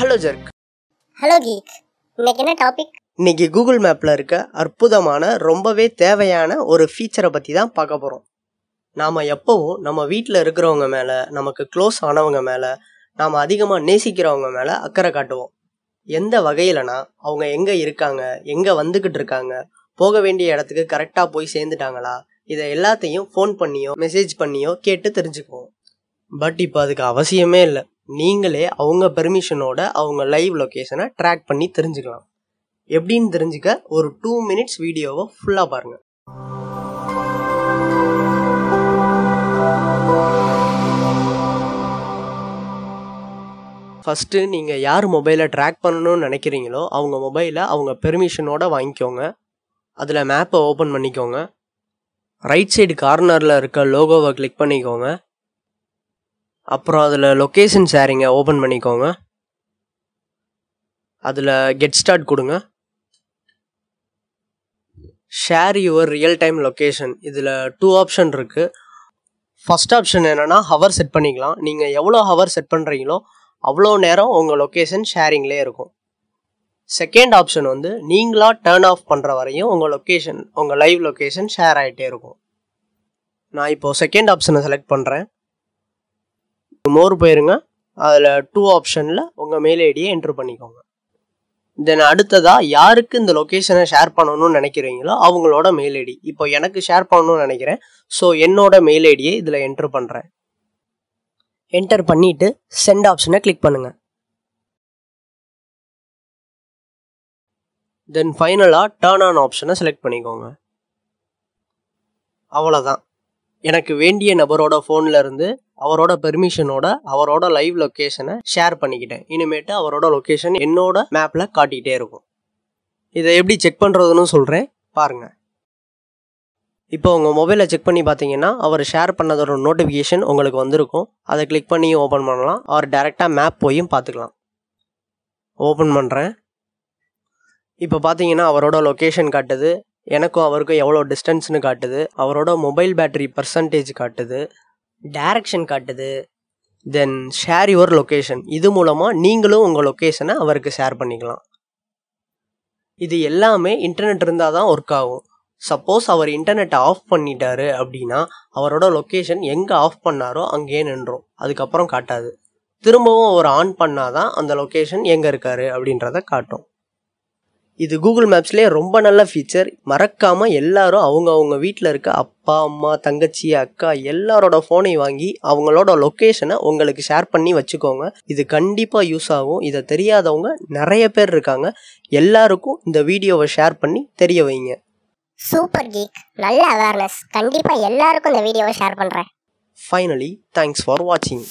hello jerk hello geek இன்னைக்கு என்ன topic இன்னைக்கு கூகுள் மேப்பில் இருக்க அற்புதமான ரொம்பவே தேவையான ஒரு ஃபீச்சரை பற்றி தான் பார்க்க போகிறோம் நாம் எப்போவும் நம்ம வீட்டில் இருக்கிறவங்க மேலே நமக்கு க்ளோஸ் ஆனவங்க மேலே நாம் அதிகமாக நேசிக்கிறவங்க மேலே அக்கறை காட்டுவோம் எந்த வகையிலனா அவங்க எங்கே இருக்காங்க எங்கே வந்துக்கிட்டு இருக்காங்க போக வேண்டிய இடத்துக்கு கரெக்டாக போய் சேர்ந்துட்டாங்களா இதை எல்லாத்தையும் ஃபோன் பண்ணியோ மெசேஜ் பண்ணியோ கேட்டு தெரிஞ்சுக்குவோம் பட் இப்போ அதுக்கு அவசியமே இல்லை நீங்களே அவங்க பெர்மிஷனோட அவங்க லைவ் லொக்கேஷனை ட்ராக் பண்ணி தெரிஞ்சுக்கலாம் எப்படின்னு தெரிஞ்சுக்க ஒரு டூ மினிட்ஸ் வீடியோவை ஃபுல்லாக பாருங்கள் ஃபஸ்ட்டு நீங்கள் யார் மொபைலை ட்ராக் பண்ணணும்னு நினைக்கிறீங்களோ அவங்க மொபைலை அவங்க பெர்மிஷனோட வாங்கிக்கோங்க அதில் மேப்பை ஓப்பன் பண்ணிக்கோங்க ரைட் சைடு கார்னரில் இருக்க லோகோவை கிளிக் பண்ணிக்கோங்க அப்புறம் அதில் லொக்கேஷன் ஷேரிங்க ஓப்பன் பண்ணிக்கோங்க அதில் கெட் ஸ்டார்ட் கொடுங்க share your real time location இதில் டூ ஆப்ஷன் இருக்குது ஃபஸ்ட் ஆப்ஷன் என்னென்னா ஹவர் செட் பண்ணிக்கலாம் நீங்கள் எவ்வளோ ஹவர் செட் பண்ணுறீங்களோ அவ்வளோ நேரம் உங்கள் லொக்கேஷன் ஷேரிங்லேயே இருக்கும் செகண்ட் ஆப்ஷன் வந்து நீங்களாக டேர்ன் ஆஃப் பண்ணுற வரையும் உங்கள் லொக்கேஷன் உங்கள் லைவ் லொக்கேஷன் ஷேர் ஆகிட்டே இருக்கும் நான் இப்போது செகண்ட் ஆப்ஷனை செலக்ட் பண்ணுறேன் அதுக்கு மோர் போயிருங்க அதில் டூ ஆப்ஷனில் உங்கள் மெயில் ஐடியை என்ட்ரு பண்ணிக்கோங்க தென் அடுத்ததாக யாருக்கு இந்த லொக்கேஷனை ஷேர் பண்ணணும்னு நினைக்கிறீங்களோ அவங்களோட மெயில் ஐடி இப்போ எனக்கு ஷேர் பண்ணணும்னு நினைக்கிறேன் ஸோ என்னோட மெயில் ஐடியை இதில் என்ட்ரு பண்ணுறேன் என்டர் பண்ணிவிட்டு சென்ட் ஆப்ஷனை கிளிக் பண்ணுங்கள் தென் ஃபைனலாக டேர்ன் ஆன் ஆப்ஷனை செலக்ட் பண்ணிக்கோங்க அவ்வளோதான் எனக்கு வேண்டிய நபரோட ஃபோனில் இருந்து அவரோட பெர்மிஷனோட அவரோட லைவ் லொக்கேஷனை ஷேர் பண்ணிக்கிட்டேன் இனிமேட்டு அவரோட லொக்கேஷன் என்னோட மேப்பில் காட்டிகிட்டே இருக்கும் இதை எப்படி செக் பண்ணுறதுன்னு சொல்கிறேன் பாருங்கள் இப்போ உங்கள் மொபைலை செக் பண்ணி பார்த்தீங்கன்னா அவர் ஷேர் பண்ணதோட நோட்டிஃபிகேஷன் உங்களுக்கு வந்திருக்கும் அதை கிளிக் பண்ணி ஓப்பன் பண்ணலாம் அவர் டேரெக்டாக மேப் போயும் பார்த்துக்கலாம் ஓப்பன் பண்ணுறேன் இப்போ பார்த்தீங்கன்னா அவரோட லொக்கேஷன் காட்டுது எனக்கும் அவருக்கும் எவ்வளோ டிஸ்டன்ஸ்னு காட்டுது அவரோட மொபைல் பேட்டரி பர்சன்டேஜ் காட்டுது டேரக்ஷன் காட்டுது தென் ஷேர் யுவர் லொக்கேஷன் இது மூலமாக நீங்களும் உங்கள் லொக்கேஷனை அவருக்கு ஷேர் பண்ணிக்கலாம் இது எல்லாமே இன்டர்நெட் இருந்தால் தான் ஒர்க் ஆகும் சப்போஸ் அவர் இன்டர்நெட்டை ஆஃப் பண்ணிட்டாரு அப்படின்னா அவரோட லொக்கேஷன் எங்கே ஆஃப் பண்ணாரோ அங்கேயே நின்றோம் அதுக்கப்புறம் காட்டாது திரும்பவும் அவர் ஆன் பண்ணாதான் அந்த லொக்கேஷன் எங்கே இருக்காரு அப்படின்றத காட்டும் இது கூகுள் மேப்ஸ்லேயே ரொம்ப நல்ல ஃபீச்சர் மறக்காமல் எல்லாரும் அவங்க அவங்க வீட்டில் இருக்க அப்பா அம்மா தங்கச்சி அக்கா எல்லாரோட ஃபோனை வாங்கி அவங்களோட லொக்கேஷனை உங்களுக்கு ஷேர் பண்ணி வச்சுக்கோங்க இது கண்டிப்பாக யூஸ் ஆகும் இதை தெரியாதவங்க நிறைய பேர் இருக்காங்க எல்லாருக்கும் இந்த வீடியோவை ஷேர் பண்ணி தெரிய வைங்க சூப்பர் கீக் நல்ல அவேர்னஸ் கண்டிப்பாக எல்லாருக்கும் இந்த வீடியோவை ஷேர் பண்ணுறேன் ஃபைனலி தேங்க்ஸ் ஃபார் வாட்சிங்